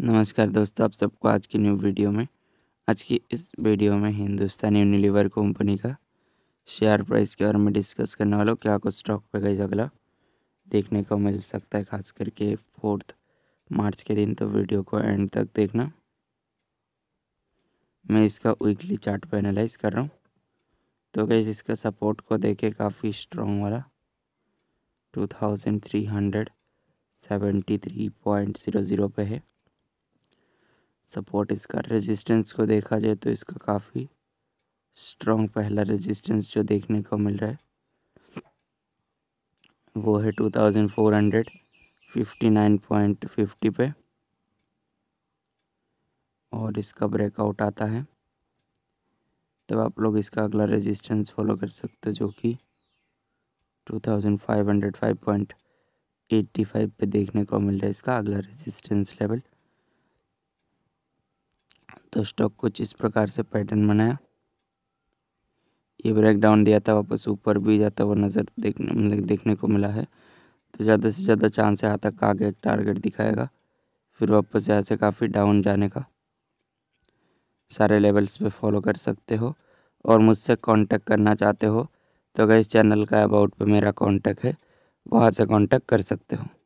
नमस्कार दोस्तों आप सबको आज की न्यू वीडियो में आज की इस वीडियो में हिंदुस्तान यूनिलीवर कंपनी का शेयर प्राइस के बारे में डिस्कस करने वालों क्या कुछ स्टॉक पे गई अगला देखने को मिल सकता है खास करके फोर्थ मार्च के दिन तो वीडियो को एंड तक देखना मैं इसका वीकली चार्ट पर एनालाइज कर रहा हूँ तो कैसे इसका सपोर्ट को देखे काफ़ी स्ट्रॉन्ग वाला two thousand three hundred seventy three point zero zero पे है सपोर्ट इसका रेजिस्टेंस को देखा जाए तो इसका काफ़ी स्ट्रॉन्ग पहला रेजिस्टेंस जो देखने को मिल रहा है वो है two thousand four hundred fifty nine point fifty पे और इसका ब्रेकआउट आता है तब आप लोग इसका अगला रेजिस्टेंस फॉलो कर सकते हो जो कि two thousand five hundred five point eighty five पर देखने को मिल रहा है इसका अगला रेजिस्टेंस लेवल तो स्टॉक कुछ इस प्रकार से पैटर्न बनाया ये ब्रेक डाउन दिया था वापस ऊपर भी जाता हुआ नज़र देखने मतलब देखने को मिला है तो ज़्यादा से ज़्यादा चांस है यहाँ तक आगे एक टारगेट दिखाएगा फिर वापस यहाँ से काफ़ी डाउन जाने का सारे लेवल्स पे फॉलो कर सकते हो और मुझसे कांटेक्ट करना चाहते हो तो अगर इस चैनल का अबाउट पे मेरा कांटेक्ट है वहाँ से कांटेक्ट कर सकते हो